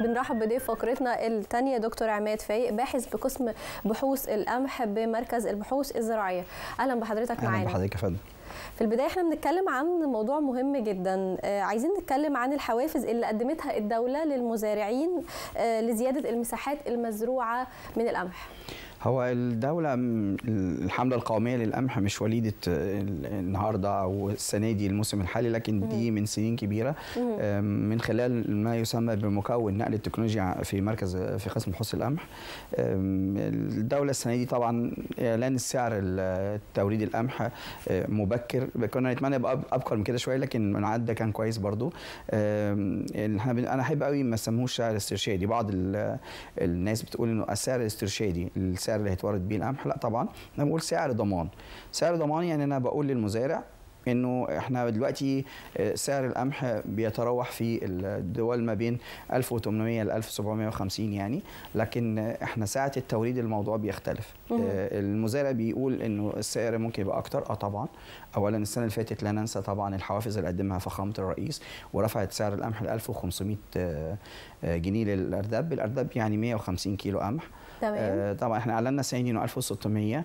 بنرحب بضيف فقرتنا الثانيه دكتور عماد فايق باحث بقسم بحوث القمح بمركز البحوث الزراعيه اهلا بحضرتك معانا اهلا بحضرتك يا فندم في البدايه احنا بنتكلم عن موضوع مهم جدا آه، عايزين نتكلم عن الحوافز اللي قدمتها الدوله للمزارعين آه، لزياده المساحات المزروعه من القمح هو الدولة الحملة القومية للقمح مش وليدة آه، النهاردة أو السنة دي الموسم الحالي لكن دي من سنين كبيرة من خلال ما يسمى بمكون نقل التكنولوجيا في مركز آه، في قسم حص القمح الدولة السنة دي طبعا إعلان السعر التوريد القمح آه، مبكر كنا نتمنى يبقى أبكر من كده شوية لكن العد ده كان كويس برضو أنا أحب قوي ما سموهوش سعر استرشادي بعض الناس بتقول إنه السعر الاسترشادي السعر السعر اللي هيتورد بيه القمح لا طبعا انا بقول سعر ضمان سعر ضمان يعني انا بقول للمزارع انه احنا دلوقتي آه، سعر القمح بيتراوح في الدول ما بين 1800 ل 1750 يعني لكن احنا ساعه التوريد الموضوع بيختلف آه، المزارع بيقول انه السعر ممكن يبقى اكتر اه طبعا اولا السنه اللي فاتت لا ننسى طبعا الحوافز اللي قدمها فخامه الرئيس ورفعت سعر القمح ل 1500 آه، جنيه للارداب الارداب يعني 150 كيلو قمح تمام آه، طبعا احنا اعلنا 90 يناير 1600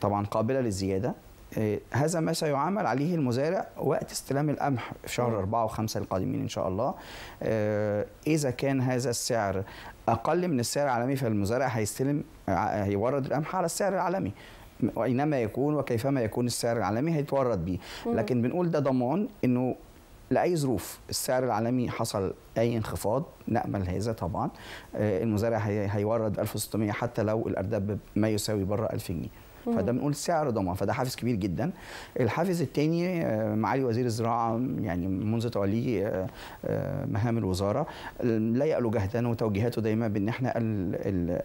طبعا قابله للزياده آه، هذا ما سيعامل عليه المزارع وقت استلام القمح في شهر 4 و5 القادمين ان شاء الله آه، اذا كان هذا السعر اقل من السعر العالمي فالمزارع هيستلم هيورد القمح على السعر العالمي واينما يكون وكيفما يكون السعر العالمي هيتورد بيه لكن بنقول ده ضمان انه لاي ظروف السعر العالمي حصل اي انخفاض نامل هذا طبعا آه، المزارع هيورد 1600 حتى لو الارداب ما يساوي بره 1000 جنيه فده بنقول سعر ضمان فده حافز كبير جدا الحافز الثاني آه، معالي وزير الزراعه يعني منذ توليه آه، آه، مهام الوزاره لا يقل جهدا وتوجيهاته دايما بان احنا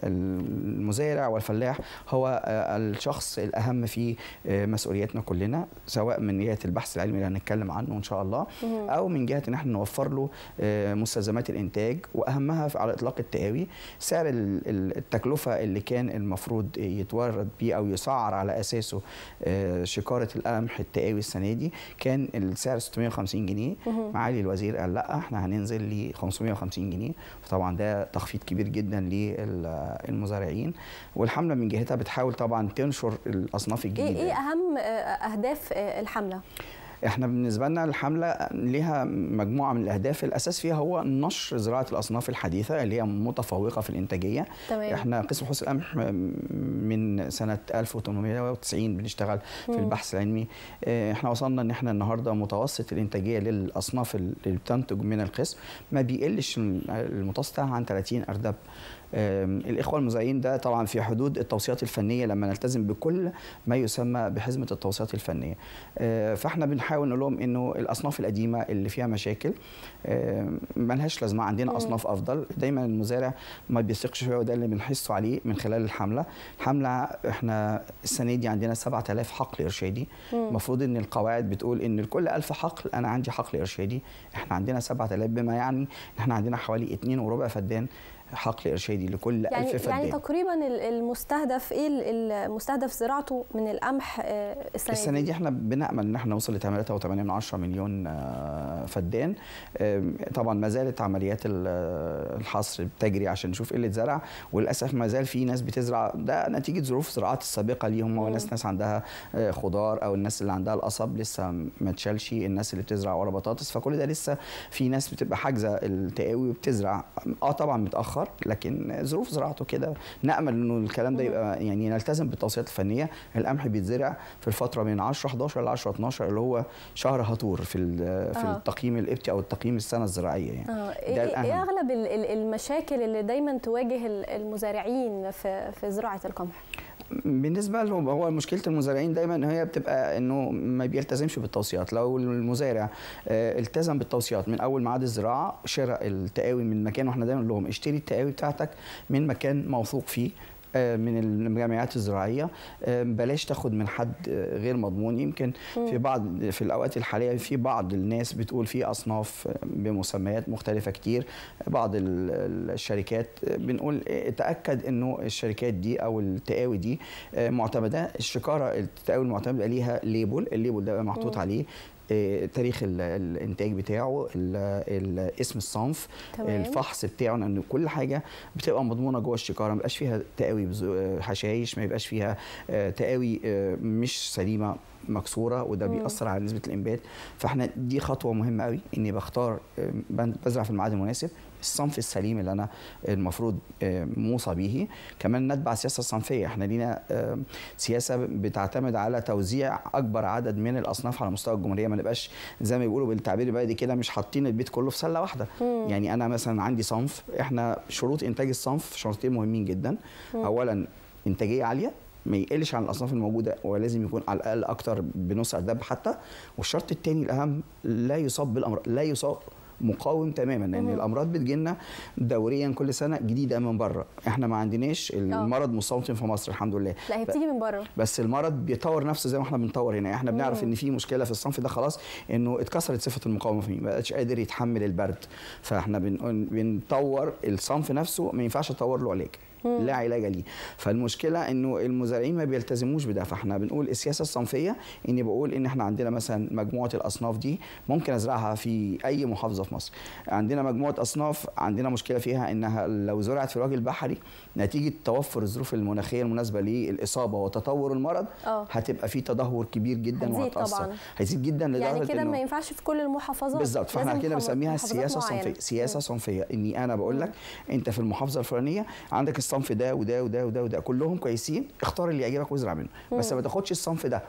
المزارع والفلاح هو الشخص الاهم في مسؤولياتنا كلنا سواء من جهه البحث العلمي اللي هنتكلم عنه ان شاء الله او من جهه ان احنا نوفر له مستلزمات الانتاج واهمها على اطلاق التقاوي سعر التكلفه اللي كان المفروض يتورد بيه او يصرف سعر على اساسه آه، شكاره القمح التقاوي السنه دي كان السعر 650 جنيه معالي الوزير قال لا احنا هننزل ل 550 جنيه فطبعا ده تخفيض كبير جدا للمزارعين والحمله من جهتها بتحاول طبعا تنشر الاصناف إيه، الجديده ايه اهم آه، اهداف آه، الحمله احنا بالنسبه لنا الحمله ليها مجموعه من الاهداف الاساس فيها هو نشر زراعه الاصناف الحديثه اللي هي متفوقه في الانتاجيه تمام. احنا قسم حسن القمح من سنه 1890 بنشتغل في البحث العلمي اه، احنا وصلنا ان احنا النهارده متوسط الانتاجيه للاصناف اللي بتنتج من القسم ما بيقلش المتوسط عن 30 اردب الإخوة المزعين ده طبعا في حدود التوصيات الفنية لما نلتزم بكل ما يسمى بحزمة التوصيات الفنية آه، فاحنا بنحاول نقول لهم إنه الأصناف القديمة اللي فيها مشاكل آه، لهاش لازمة عندنا أصناف أفضل دايما المزارع ما بيثقش فيها وده اللي بنحسه عليه من خلال الحملة حملة احنا السنة دي عندنا 7000 حقل إرشادي المفروض إن القواعد بتقول إن لكل 1000 حقل أنا عندي حقل إرشادي احنا عندنا 7000 بما يعني احنا عندنا حوالي 2 وربع فدان حقل ارشادي لكل يعني ألف فدان يعني تقريبا المستهدف ايه المستهدف زراعته من القمح آه، السنه دي السنه دي احنا بنامل ان احنا نوصل ل 3.8 مليون آه، فدان طبعا ما زالت عمليات الحصر بتجري عشان نشوف قله إيه زرع وللاسف ما زال في ناس بتزرع ده نتيجه ظروف زراعات السابقه ليهم هو ناس ناس عندها آه، خضار او الناس اللي عندها القصب لسه ما اتشالش الناس اللي بتزرع ورا بطاطس فكل ده لسه في ناس بتبقى حاجزه التقاوي وبتزرع اه طبعا متاخر اخر لكن ظروف زراعته كده نامل انه الكلام ده يبقى يعني نلتزم بالتوصيات الفنيه القمح بيتزرع في الفتره من 10 11 ل 10 12 اللي هو شهر هطور في آه. في آه. التقييم الابتي او التقييم السنه الزراعيه يعني آه. ده ايه, إيه اغلب المشاكل اللي دايما تواجه المزارعين في في زراعه القمح بالنسبه لهم هو مشكله المزارعين دايما هي بتبقى انه ما بيلتزمش بالتوصيات لو المزارع آه، التزم بالتوصيات من اول ميعاد الزراعه شراء التقاوي من مكان واحنا دايما نقول لهم اشتري التقاوي بتاعتك من مكان موثوق فيه آه، من الجامعات الزراعيه آه، بلاش تاخد من حد آه، غير مضمون يمكن في بعض في الاوقات الحاليه في بعض الناس بتقول في اصناف بمسميات مختلفه كتير بعض الشركات بنقول تاكد انه الشركات دي او التقاوي دي معتمده الشكاره التقاوي المعتمده ليها ليبل الليبل ده محطوط عليه آه، تاريخ الانتاج بتاعه اسم الصنف تمام. الفحص بتاعه لان كل حاجه بتبقى مضمونه جوه الشكاره ما بيبقاش فيها تقاوي آه، حشايش ما بيبقاش فيها آه، تقاوي مش سليمه مكسوره وده مم. بيأثر على نسبه الانبات فاحنا دي خطوه مهمه قوي اني بختار بزرع في الميعاد المناسب الصنف السليم اللي انا المفروض آه، موصى به كمان نتبع سياسه صنفيه احنا لينا آه، سياسه بتعتمد على توزيع اكبر عدد من الاصناف على مستوى الجمهوريه ما نبقاش زي ما بيقولوا بالتعبير البلدي كده مش حاطين البيت كله في سله واحده مم. يعني انا مثلا عندي صنف احنا شروط انتاج الصنف شرطين مهمين جدا مم. اولا انتاجيه عاليه ما يقلش عن الاصناف الموجوده ولازم يكون على الاقل اكتر بنص ارباب حتى والشرط الثاني الاهم لا يصاب بالامراض لا يصاب مقاوم تماما لان يعني الامراض بتجي لنا دوريا كل سنه جديده من بره احنا ما عندناش المرض آه. مستوطن في مصر الحمد لله لا هي بتيجي من بره بس المرض بيطور نفسه زي ما احنا بنطور هنا احنا بنعرف ان في مشكله في الصنف ده خلاص انه اتكسرت صفه المقاومه فيه ما بقاش قادر يتحمل البرد فاحنا بنطور الصنف نفسه ما ينفعش تطور له علاج لا علاج ليه فالمشكله انه المزارعين ما بيلتزموش بده فاحنا بنقول السياسه الصنفيه اني بقول ان احنا عندنا مثلا مجموعه الاصناف دي ممكن ازرعها في اي محافظه في مصر عندنا مجموعه اصناف عندنا مشكله فيها انها لو زرعت في الوجه البحري نتيجه توفر الظروف المناخيه المناسبه للاصابه وتطور المرض أوه. هتبقى في تدهور كبير جدا وهتاثر طبعا هيزيد جدا لدرجه يعني كده ما ينفعش في كل المحافظات بالظبط فاحنا كده بنسميها السياسه الصنفيه سياسه صنفيه اني انا بقول لك انت في المحافظه الفلانيه عندك الصنف ده وده وده وده وده كلهم كويسين اختار اللي يعجبك وازرع منه بس ما تاخدش الصنف ده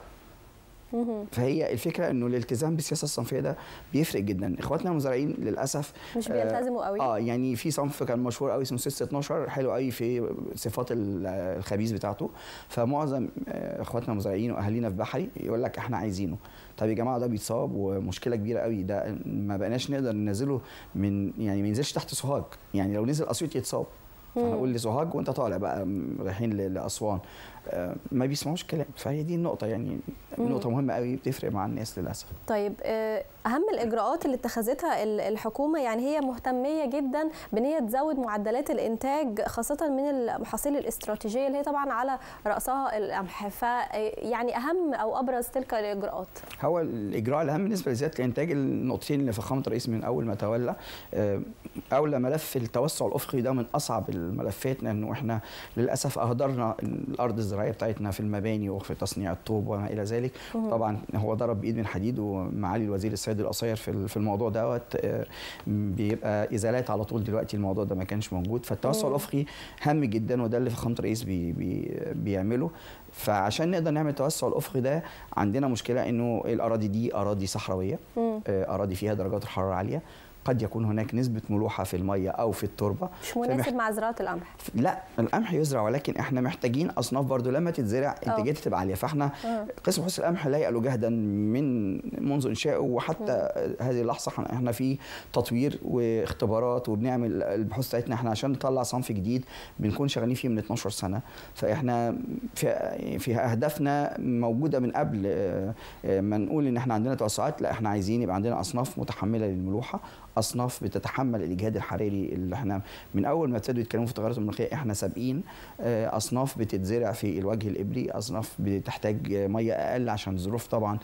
فهي الفكره انه الالتزام بالسياسه الصنفيه ده بيفرق جدا اخواتنا المزارعين للاسف مش آه، بيلتزموا قوي اه يعني في صنف كان مشهور قوي اسمه 12 حلو قوي في صفات الخبيث بتاعته فمعظم آه، اخواتنا المزارعين واهالينا في بحري يقول لك احنا عايزينه طب يا جماعه ده بيتصاب ومشكله كبيره قوي ده ما بقناش نقدر ننزله من يعني ما ينزلش تحت سوهاج يعني لو نزل اسيوط يتصاب فهقول لزهاج وانت طالع بقى رايحين لاسوان آه، ما بيسمعوش كلام فهي دي النقطه يعني نقطه مهمه قوي بتفرق مع الناس للاسف طيب آه، اهم الاجراءات اللي اتخذتها الحكومه يعني هي مهتميه جدا بان هي تزود معدلات الانتاج خاصه من المحاصيل الاستراتيجيه اللي هي طبعا على راسها القمح آه، يعني اهم او ابرز تلك الاجراءات هو الاجراء الاهم بالنسبه لزياده الانتاج النقطتين اللي فخامه الرئيس من اول ما تولى آه، اولى ملف التوسع الافقي ده من اصعب الملفات لانه احنا للاسف اهدرنا الارض الزراعيه بتاعتنا في المباني وفي تصنيع الطوب وما الى ذلك طبعا هو ضرب بايد من حديد ومعالي الوزير السيد القصير في في الموضوع دوت آه، بيبقى ازالات على طول دلوقتي الموضوع ده ما كانش موجود فالتوسع الافقي هام جدا وده اللي فخامه الرئيس بي بي بيعمله فعشان نقدر نعمل التوسع الافقي ده عندنا مشكله انه الاراضي دي اراضي صحراويه آه، اراضي فيها درجات الحراره عاليه قد يكون هناك نسبه ملوحه في الميه او في التربه مش مناسب فمح... مع زراعه القمح لا القمح يزرع ولكن احنا محتاجين اصناف برضو لما تتزرع آه. انتاجيتها تبقى عاليه فاحنا أوه. قسم حس القمح لا يقلو جهدا من منذ انشائه وحتى أوه. هذه اللحظه احنا في تطوير واختبارات وبنعمل البحوث بتاعتنا احنا عشان نطلع صنف جديد بنكون شغالين فيه من 12 سنه فاحنا في, في اهدافنا موجوده من قبل آه، آه، ما نقول ان احنا عندنا توسعات لا احنا عايزين يبقى عندنا اصناف متحمله للملوحه اصناف بتتحمل الاجهاد الحراري اللي احنا من اول ما ابتدوا يتكلموا في التغيرات المناخيه احنا سابقين آه، اصناف بتتزرع في الوجه الابري اصناف بتحتاج ميه اقل عشان ظروف طبعا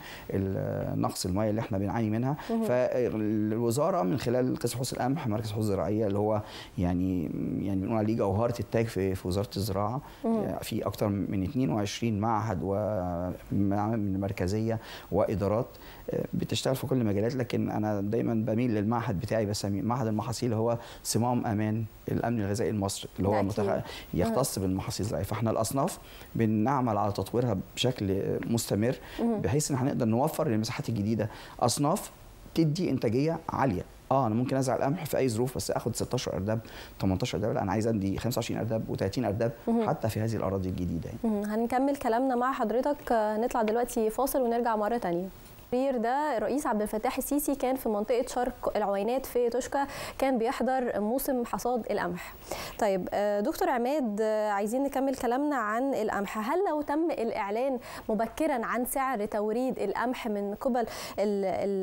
نقص الميه اللي احنا بنعاني منها فالوزاره من خلال قسم حوض القمح مركز حوض الزراعيه اللي هو يعني يعني بنقول عليه جوهره التاج في في وزاره الزراعه آه، في اكثر من 22 معهد ومعامل مركزيه وادارات آه، بتشتغل في كل المجالات لكن انا دايما بميل للمعهد المعهد بتاعي بسميه معهد المحاصيل هو صمام امان الامن الغذائي المصري اللي هو متخ... يختص بالمحاصيل الزراعيه فاحنا الاصناف بنعمل على تطويرها بشكل مستمر بحيث ان احنا نقدر نوفر للمساحات الجديده اصناف تدي انتاجيه عاليه اه انا ممكن ازرع القمح في اي ظروف بس اخد 16 ارداب 18 ارداب لا انا عايز ادي 25 ارداب و30 ارداب حتى في هذه الاراضي الجديده يعني. هنكمل كلامنا مع حضرتك آه، نطلع دلوقتي فاصل ونرجع مره ثانيه التقرير ده الرئيس عبد الفتاح السيسي كان في منطقه شرق العوينات في توشكا كان بيحضر موسم حصاد القمح. طيب آه، دكتور عماد آه، عايزين نكمل كلامنا عن القمح، هل لو تم الاعلان مبكرا عن سعر توريد القمح من قبل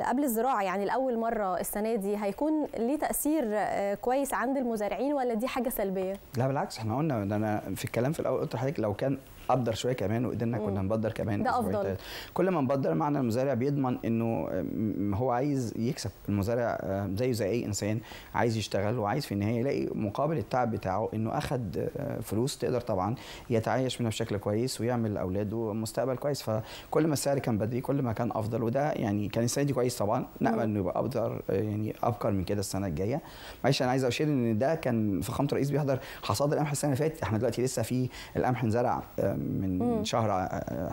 قبل الزراعه يعني لاول مره السنه دي هيكون ليه تاثير آه، كويس عند المزارعين ولا دي حاجه سلبيه؟ لا بالعكس احنا قلنا انا في الكلام في الاول قلت لحضرتك لو كان ابدر شويه كمان وايدينا كنا نبدر كمان ده افضل كل ما نبدر معنى المزارع بيضمن انه هو عايز يكسب المزارع آه، زيه زي اي انسان عايز يشتغل وعايز في النهايه يلاقي مقابل التعب بتاعه انه اخذ آه، فلوس تقدر طبعا يتعايش منها بشكل كويس ويعمل لاولاده مستقبل كويس فكل ما السعر كان بدري كل ما كان افضل وده يعني كان السنه دي كويس طبعا نامل انه يبقى افضل آه، يعني ابكر من كده السنه الجايه معلش انا عايز اشير ان ده كان فخامه الرئيس بيحضر حصاد القمح السنه اللي فاتت احنا دلوقتي لسه في القمح انزرع من مم. شهر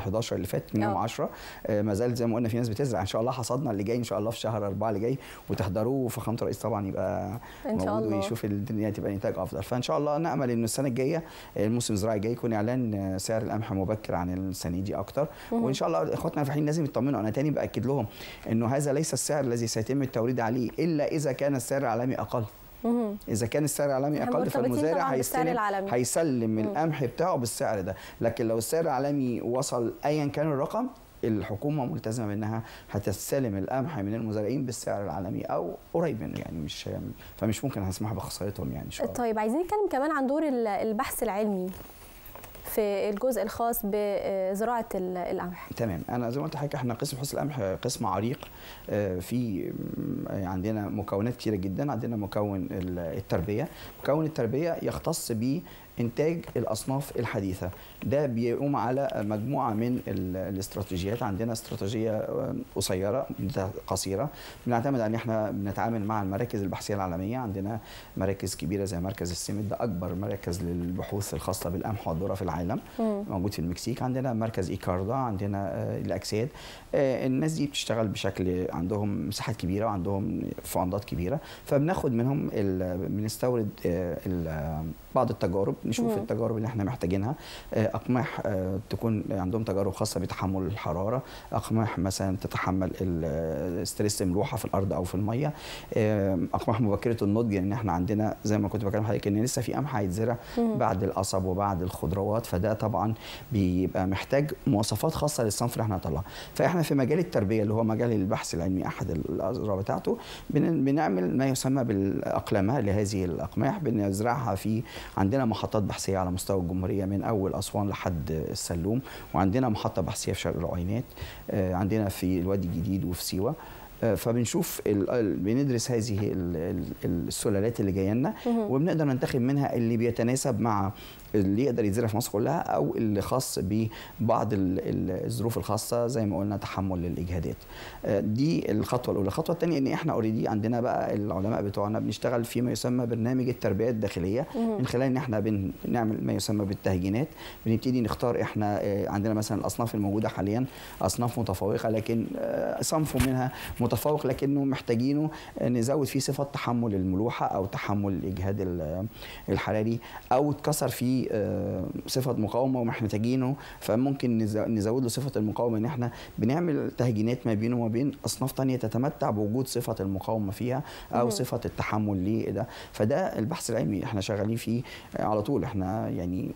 11 اللي فات من يوم 10 اه. آه، ما زال زي ما قلنا في ناس بتزرع ان شاء الله حصدنا اللي جاي ان شاء الله في شهر 4 اللي جاي وتحضروه وفخامه الرئيس طبعا يبقى إن شاء موجود الله. ويشوف الدنيا تبقى انتاج افضل فان شاء الله نامل ان السنه الجايه آه، الموسم الزراعي الجاي يكون اعلان سعر القمح مبكر عن السنه دي اكتر مم. وان شاء الله اخواتنا الفلاحين لازم يطمنوا انا تاني باكد لهم انه هذا ليس السعر الذي سيتم التوريد عليه الا اذا كان السعر العالمي اقل اذا كان السعر العالمي يعني اقل فالمزارع هيستلم هيسلم القمح بتاعه بالسعر ده لكن لو السعر العالمي وصل ايا كان الرقم الحكومه ملتزمه بانها هتستلم القمح من المزارعين بالسعر العالمي او قريب منه يعني مش فمش ممكن هسمح بخسارتهم يعني شوية. طيب عايزين نتكلم كمان عن دور البحث العلمي في الجزء الخاص بزراعه القمح تمام انا زي ما قلت لحضرتك احنا قسم حصص القمح قسم عريق آه، في يعني عندنا مكونات كثيره جدا عندنا مكون التربيه مكون التربيه يختص بيه انتاج الاصناف الحديثه ده بيقوم على مجموعه من الاستراتيجيات عندنا استراتيجيه آه، قصيره قصيره بنعتمد ان احنا بنتعامل مع المراكز البحثيه العالميه عندنا مراكز كبيره زي مركز السمت ده اكبر مركز للبحوث الخاصه بالقمح والذره في العالم موجود في المكسيك عندنا مركز ايكاردا عندنا آه، الاكساد آه، الناس دي بتشتغل بشكل عندهم مساحات كبيره وعندهم فوندات كبيره فبناخد منهم بنستورد بعض التجارب نشوف مم. التجارب اللي احنا محتاجينها آه، اقماح آه، تكون عندهم تجارب خاصه بتحمل الحراره اقماح مثلا تتحمل الستريس آه، ملوحه في الارض او في الميه اقماح مبكره النضج لان يعني احنا عندنا زي ما كنت بكلم حضرتك ان لسه في قمح هيتزرع بعد القصب وبعد الخضروات فده طبعا بيبقى محتاج مواصفات خاصه للصنف اللي احنا هنطلعه فاحنا في مجال التربيه اللي هو مجال البحث العلمي احد الاذرع بتاعته بنعمل ما يسمى بالاقلمه لهذه الاقماح بنزرعها في عندنا محطات محطات بحثيه على مستوى الجمهوريه من اول اسوان لحد السلوم وعندنا محطه بحثيه في شرق العينات آه، عندنا في الوادي الجديد وفي سيوه آه، فبنشوف بندرس هذه السلالات اللي جايه لنا وبنقدر ننتخب منها اللي بيتناسب مع اللي يقدر يتزرع في مصر كلها او اللي خاص ببعض الظروف الخاصه زي ما قلنا تحمل الاجهادات آه، دي الخطوه الاولى الخطوه الثانيه ان احنا اوريدي عندنا بقى العلماء بتوعنا بنشتغل فيما يسمى برنامج التربيه الداخليه من خلال ان احنا بنعمل ما يسمى بالتهجينات بنبتدي نختار احنا آه، عندنا مثلا الاصناف الموجوده حاليا اصناف متفوقه لكن صنف آه، منها متفوق لكنه محتاجينه نزود فيه صفه تحمل الملوحه او تحمل الاجهاد الحراري او اتكسر فيه آه، صفه مقاومه ومحتاجينه فممكن نزود له صفه المقاومه ان احنا بنعمل تهجينات ما بينه وما بين اصناف تانية تتمتع بوجود صفه المقاومه فيها او مم. صفه التحمل ليه ده فده البحث العلمي احنا شغالين فيه آه، على طول احنا يعني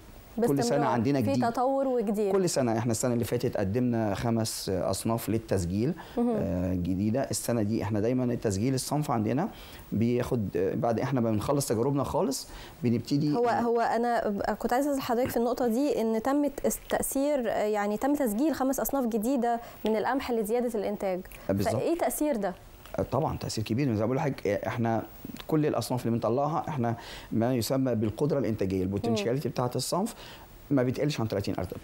كل سنه عندنا جديد في تطور وجديد كل سنه احنا السنه اللي فاتت قدمنا خمس اصناف للتسجيل آه، جديده السنه دي احنا دايما التسجيل الصنف عندنا بياخد بعد احنا بنخلص تجاربنا خالص بنبتدي هو هو انا كنت عايز اسال حضرتك في النقطه دي ان تم التاثير يعني تم تسجيل خمس اصناف جديده من القمح لزياده الانتاج بالظبط فايه تاثير ده طبعا تاثير كبير زي ما بقول لحضرتك احنا كل الاصناف اللي بنطلعها احنا ما يسمى بالقدره الانتاجيه البوتنشياليتي بتاعه الصنف ما بتقلش عن 30 ارتب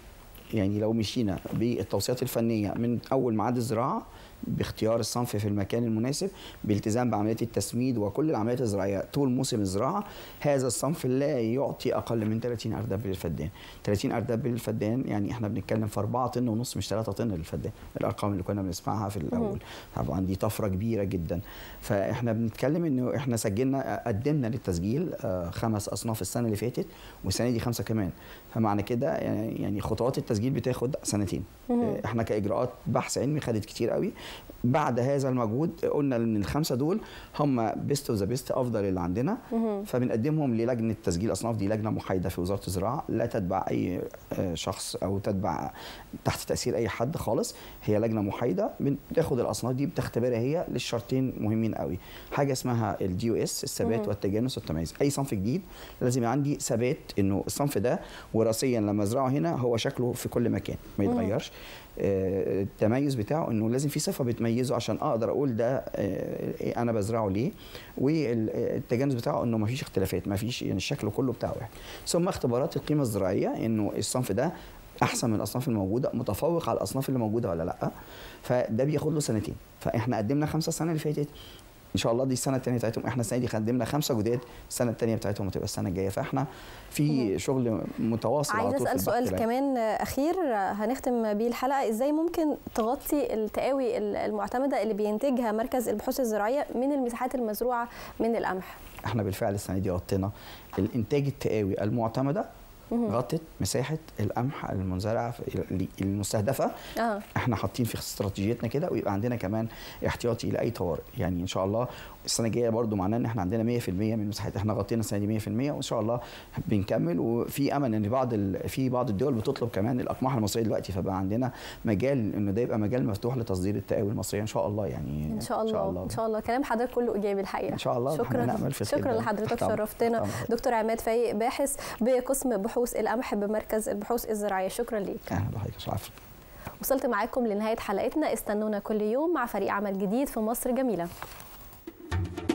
يعني لو مشينا بالتوصيات الفنيه من اول معاد الزراعه باختيار الصنف في المكان المناسب بالتزام بعمليه التسميد وكل العمليات الزراعيه طول موسم الزراعه هذا الصنف لا يعطي اقل من 30 اردب للفدان 30 اردب للفدان يعني احنا بنتكلم في 4 طن ونص مش 3 طن للفدان الارقام اللي كنا بنسمعها في الاول طبعا دي طفره كبيره جدا فاحنا بنتكلم انه احنا سجلنا قدمنا للتسجيل آه، خمس اصناف السنه اللي فاتت والسنه دي خمسه كمان فمعنى كده يعني, يعني خطوات التسجيل بتاخد سنتين احنا كاجراءات بحث علمي خدت كتير قوي بعد هذا المجهود قلنا ان الخمسه دول هم بيست ذا بيست افضل اللي عندنا فبنقدمهم للجنه تسجيل اصناف دي لجنه محايده في وزاره الزراعه لا تتبع اي آه، شخص او تتبع تحت تاثير اي حد خالص هي لجنه محايده بتاخد الاصناف دي بتختبرها هي للشرطين مهمين قوي حاجه اسمها الدي او اس الثبات والتجانس والتميز اي صنف جديد لازم عندي ثبات انه الصنف ده وراثيا لما ازرعه هنا هو شكله في كل مكان ما يتغيرش آه، التميز بتاعه انه لازم في صفه بتميزه عشان اقدر اقول ده آه، آه، انا بزرعه ليه والتجانس بتاعه انه ما فيش اختلافات ما فيش يعني الشكل كله بتاعه واحد ثم اختبارات القيمه الزراعيه انه الصنف ده احسن من الاصناف الموجوده متفوق على الاصناف اللي موجوده ولا لا فده بياخد له سنتين فاحنا قدمنا خمسه سنه اللي فاتت ان شاء الله دي السنه الثانيه بتاعتهم احنا السنه دي خدمنا خمسه جداد السنه الثانيه بتاعتهم هتبقى السنه الجايه فاحنا في شغل متواصل عايز اسال سؤال كمان اخير هنختم بيه الحلقه ازاي ممكن تغطي التقاوي المعتمده اللي بينتجها مركز البحوث الزراعيه من المساحات المزروعه من القمح احنا بالفعل السنه دي غطينا الانتاج التقاوي المعتمده غطت مساحه القمح المنزرعه المستهدفه آه. احنا حاطين في استراتيجيتنا كده ويبقى عندنا كمان احتياطي لاي طوارئ يعني ان شاء الله السنه الجايه برضو معناه ان احنا عندنا 100% من مساحات احنا غطينا السنه دي 100% وان شاء الله بنكمل وفي امل ان بعض ال... في بعض الدول بتطلب كمان الاقماح المصريه دلوقتي فبقى عندنا مجال انه ده يبقى مجال مفتوح لتصدير التقاوي المصريه ان شاء الله يعني ان شاء الله, إن شاء الله. ان شاء الله كلام حضرتك كله ايجابي الحقيقه ان شاء الله شكرا شكرا لحضرتك شرفتنا دكتور عماد فايق باحث بقسم بحوث القمح بمركز البحوث الزراعيه شكرا ليك اهلا بحضرتك شرفت وصلت معاكم لنهايه حلقتنا استنونا كل يوم مع فريق عمل جديد في مصر جميله Thank you.